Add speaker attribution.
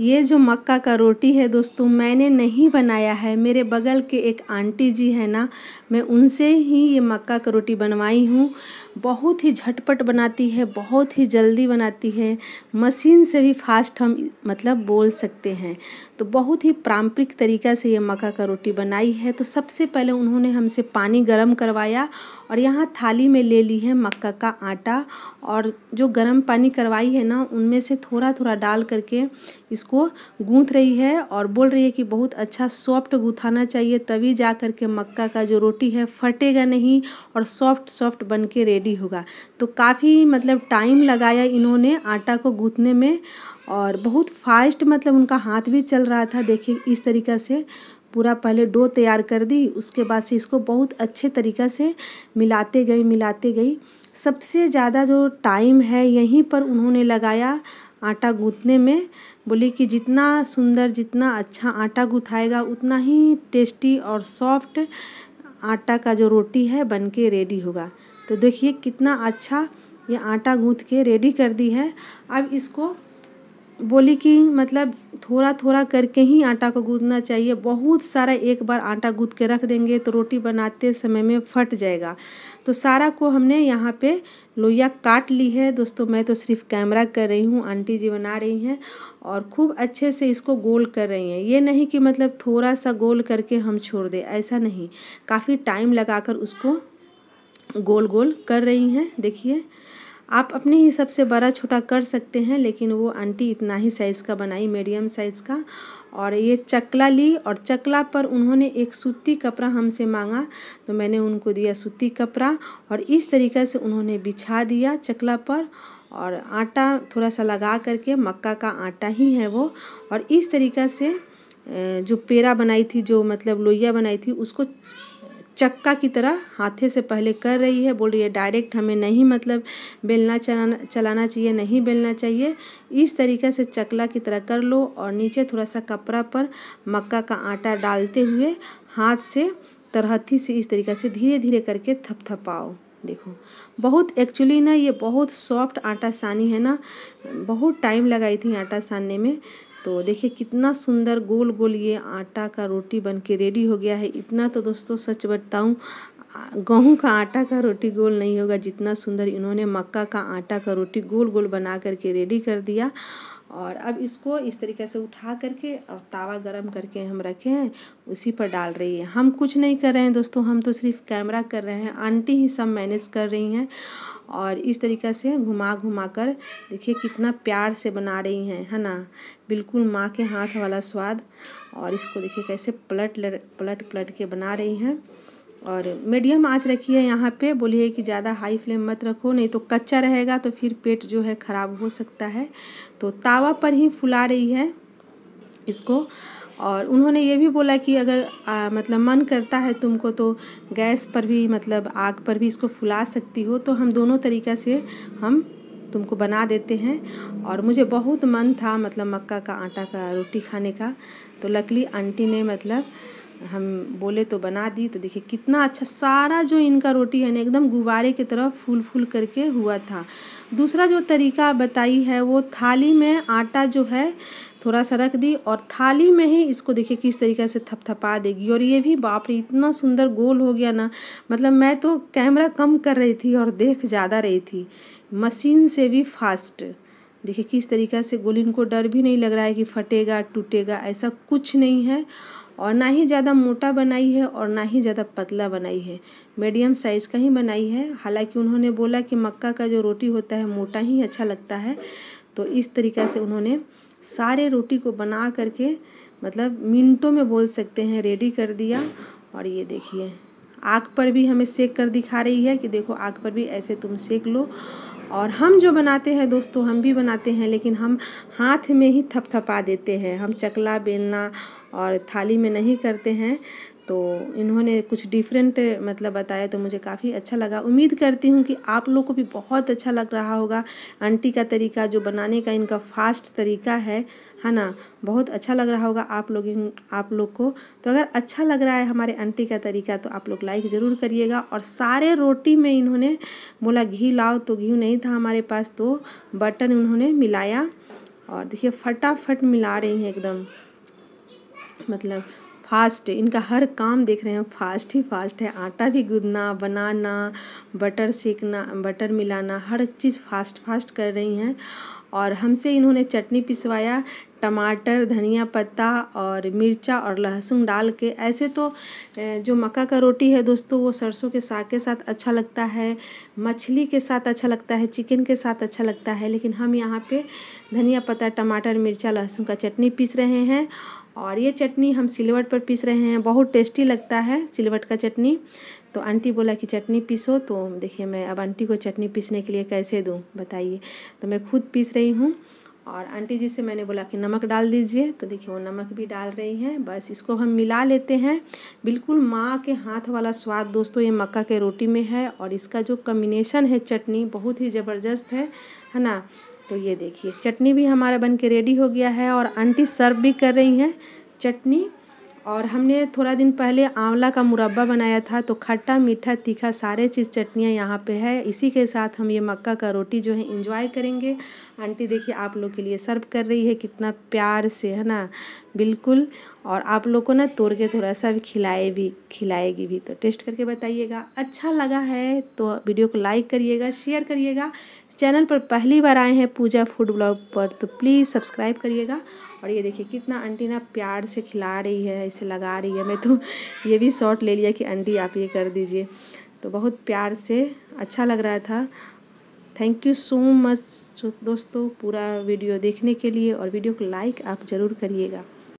Speaker 1: ये जो मक्का का रोटी है दोस्तों मैंने नहीं बनाया है मेरे बगल के एक आंटी जी है ना मैं उनसे ही ये मक्का का रोटी बनवाई हूँ बहुत ही झटपट बनाती है बहुत ही जल्दी बनाती है मशीन से भी फास्ट हम मतलब बोल सकते हैं तो बहुत ही पारंपरिक तरीक़ा से ये मक्का का रोटी बनाई है तो सबसे पहले उन्होंने हमसे पानी गर्म करवाया और यहाँ थाली में ले ली है मक्का का आटा और जो गर्म पानी करवाई है ना उनमें से थोड़ा थोड़ा डाल करके इस इसको गूँथ रही है और बोल रही है कि बहुत अच्छा सॉफ्ट गूँथाना चाहिए तभी जा कर के मक्का का जो रोटी है फटेगा नहीं और सॉफ्ट सॉफ्ट बन के रेडी होगा तो काफ़ी मतलब टाइम लगाया इन्होंने आटा को गूँथने में और बहुत फास्ट मतलब उनका हाथ भी चल रहा था देखिए इस तरीक़ा से पूरा पहले डो तैयार कर दी उसके बाद से इसको बहुत अच्छे तरीक़ा से मिलाते गई मिलाते गई सबसे ज़्यादा जो टाइम है यहीं पर उन्होंने लगाया आटा गूँथने में बोली कि जितना सुंदर जितना अच्छा आटा गूँथाएगा उतना ही टेस्टी और सॉफ्ट आटा का जो रोटी है बन के रेडी होगा तो देखिए कितना अच्छा ये आटा गूँथ के रेडी कर दी है अब इसको बोली कि मतलब थोड़ा थोड़ा करके ही आटा को गूंदना चाहिए बहुत सारा एक बार आटा गूंद के रख देंगे तो रोटी बनाते समय में फट जाएगा तो सारा को हमने यहाँ पे लोहिया काट ली है दोस्तों मैं तो सिर्फ कैमरा कर रही हूँ आंटी जी बना रही हैं और खूब अच्छे से इसको गोल कर रही हैं ये नहीं कि मतलब थोड़ा सा गोल करके हम छोड़ दें ऐसा नहीं काफ़ी टाइम लगा उसको गोल गोल कर रही हैं देखिए आप अपने हिसाब से बड़ा छोटा कर सकते हैं लेकिन वो आंटी इतना ही साइज़ का बनाई मीडियम साइज़ का और ये चकला ली और चकला पर उन्होंने एक सूती कपड़ा हमसे मांगा तो मैंने उनको दिया सूती कपड़ा और इस तरीक़े से उन्होंने बिछा दिया चकला पर और आटा थोड़ा सा लगा करके मक्का का आटा ही है वो और इस तरीक़ा से जो पेड़ा बनाई थी जो मतलब लोहिया बनाई थी उसको चक्का की तरह हाथे से पहले कर रही है बोल रही है डायरेक्ट हमें नहीं मतलब बेलना चलाना चलाना चाहिए नहीं बेलना चाहिए इस तरीके से चकला की तरह कर लो और नीचे थोड़ा सा कपड़ा पर मक्का का आटा डालते हुए हाथ से तरहती से इस तरीके से धीरे धीरे करके थपथपाओ देखो बहुत एक्चुअली ना ये बहुत सॉफ्ट आटा सानी है ना बहुत टाइम लगाई थी आटा सानने में तो देखिए कितना सुंदर गोल गोल ये आटा का रोटी बन के रेडी हो गया है इतना तो दोस्तों सच बताऊँ गेहूँ का आटा का रोटी गोल नहीं होगा जितना सुंदर इन्होंने मक्का का आटा का रोटी गोल गोल बना करके रेडी कर दिया और अब इसको इस तरीके से उठा करके और तावा गरम करके हम रखे हैं उसी पर डाल रही है हम कुछ नहीं कर रहे हैं दोस्तों हम तो सिर्फ कैमरा कर रहे हैं आंटी ही सब मैनेज कर रही हैं और इस तरीक़े से घुमा घुमा कर देखिए कितना प्यार से बना रही हैं है ना बिल्कुल माँ के हाथ वाला स्वाद और इसको देखिए कैसे पलट पलट पलट के बना रही हैं और मीडियम आँच रखी है यहाँ पे बोलिए कि ज़्यादा हाई फ्लेम मत रखो नहीं तो कच्चा रहेगा तो फिर पेट जो है ख़राब हो सकता है तो तावा पर ही फुला रही है इसको और उन्होंने ये भी बोला कि अगर आ, मतलब मन करता है तुमको तो गैस पर भी मतलब आग पर भी इसको फुला सकती हो तो हम दोनों तरीक़ा से हम तुमको बना देते हैं और मुझे बहुत मन था मतलब मक्का का आटा का रोटी खाने का तो लकली आंटी ने मतलब हम बोले तो बना दी तो देखिए कितना अच्छा सारा जो इनका रोटी है ना एकदम गुब्बारे की तरह फूल फूल करके हुआ था दूसरा जो तरीका बताई है वो थाली में आटा जो है थोड़ा सा रख दी और थाली में ही इसको देखिए किस तरीके से थपथपा देगी और ये भी बाप रे इतना सुंदर गोल हो गया ना मतलब मैं तो कैमरा कम कर रही थी और देख ज़्यादा रही थी मशीन से भी फास्ट देखिए किस तरीक़े से गोल इनको डर भी नहीं लग रहा है कि फटेगा टूटेगा ऐसा कुछ नहीं है और ना ही ज़्यादा मोटा बनाई है और ना ही ज़्यादा पतला बनाई है मीडियम साइज़ का ही बनाई है हालांकि उन्होंने बोला कि मक्का का जो रोटी होता है मोटा ही अच्छा लगता है तो इस तरीक़े से उन्होंने सारे रोटी को बना करके मतलब मिनटों में बोल सकते हैं रेडी कर दिया और ये देखिए आग पर भी हमें सेक कर दिखा रही है कि देखो आग पर भी ऐसे तुम सेक लो और हम जो बनाते हैं दोस्तों हम भी बनाते हैं लेकिन हम हाथ में ही थपथपा देते हैं हम चकला बेलना और थाली में नहीं करते हैं तो इन्होंने कुछ डिफरेंट मतलब बताया तो मुझे काफ़ी अच्छा लगा उम्मीद करती हूँ कि आप लोग को भी बहुत अच्छा लग रहा होगा आंटी का तरीका जो बनाने का इनका फास्ट तरीका है है ना बहुत अच्छा लग रहा होगा आप लोग आप लोग को तो अगर अच्छा लग रहा है हमारे आंटी का तरीका तो आप लोग लाइक ज़रूर करिएगा और सारे रोटी में इन्होंने बोला घी लाओ तो घी नहीं था हमारे पास तो बटन उन्होंने मिलाया और देखिए फटाफट मिला रही हैं एकदम मतलब फास्ट इनका हर काम देख रहे हैं फास्ट ही फास्ट है आटा भी गूंदना बनाना बटर सेकना बटर मिलाना हर चीज़ फास्ट फास्ट कर रही हैं और हमसे इन्होंने चटनी पिसवाया टमाटर धनिया पत्ता और मिर्चा और लहसुन डाल के ऐसे तो जो मक्का का रोटी है दोस्तों वो सरसों के साग के साथ अच्छा लगता है मछली के साथ अच्छा लगता है चिकन के साथ अच्छा लगता है लेकिन हम यहाँ पे धनिया पत्ता टमाटर मिर्चा लहसुन का चटनी पीस रहे हैं और ये चटनी हम सिलवट पर पीस रहे हैं बहुत टेस्टी लगता है सिलवट का चटनी तो आंटी बोला कि चटनी पीसो तो देखिए मैं अब आंटी को चटनी पीसने के लिए कैसे दूँ बताइए तो मैं खुद पीस रही हूँ और आंटी जी से मैंने बोला कि नमक डाल दीजिए तो देखिए वो नमक भी डाल रही हैं बस इसको हम मिला लेते हैं बिल्कुल माँ के हाथ वाला स्वाद दोस्तों ये मक्का के रोटी में है और इसका जो कम्बिनेशन है चटनी बहुत ही ज़बरदस्त है है ना तो ये देखिए चटनी भी हमारा बन के रेडी हो गया है और आंटी सर्व भी कर रही हैं चटनी और हमने थोड़ा दिन पहले आंवला का मुरब्बा बनाया था तो खट्टा मीठा तीखा सारे चीज़ चटनियाँ यहाँ पे है इसी के साथ हम ये मक्का का रोटी जो है इंजॉय करेंगे आंटी देखिए आप लोग के लिए सर्व कर रही है कितना प्यार से है ना बिल्कुल और आप लोग को ना तोड़ के थोड़ा सा भी खिलाए भी खिलाएगी भी तो टेस्ट करके बताइएगा अच्छा लगा है तो वीडियो को लाइक करिएगा शेयर करिएगा चैनल पर पहली बार आए हैं पूजा फूड ब्लॉग पर तो प्लीज़ सब्सक्राइब करिएगा और ये देखिए कितना आंटी ना प्यार से खिला रही है इसे लगा रही है मैं तो ये भी शॉर्ट ले लिया कि आंटी आप ये कर दीजिए तो बहुत प्यार से अच्छा लग रहा था थैंक यू सो मच दोस्तों पूरा वीडियो देखने के लिए और वीडियो को लाइक आप ज़रूर करिएगा